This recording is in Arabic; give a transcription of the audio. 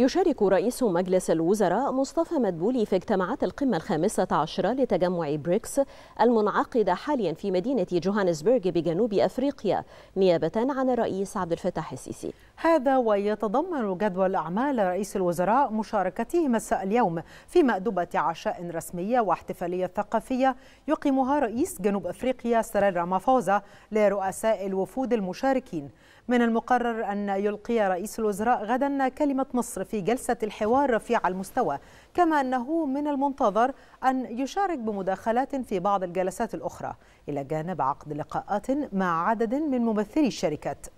يشارك رئيس مجلس الوزراء مصطفى مدبولي في اجتماعات القمة الخامسة عشرة لتجمع بريكس المنعقدة حاليا في مدينة جوهانسبرغ بجنوب أفريقيا نيابة عن الرئيس عبد الفتاح السيسي هذا ويتضمن جدول أعمال رئيس الوزراء مشاركته مساء اليوم في مأدبة عشاء رسمية واحتفالية ثقافية يقيمها رئيس جنوب أفريقيا سرير رامافوزا لرؤساء الوفود المشاركين من المقرر أن يلقي رئيس الوزراء غدا كلمة مصر في جلسة الحوار رفيع المستوى كما أنه من المنتظر أن يشارك بمداخلات في بعض الجلسات الأخرى إلى جانب عقد لقاءات مع عدد من ممثلي الشركات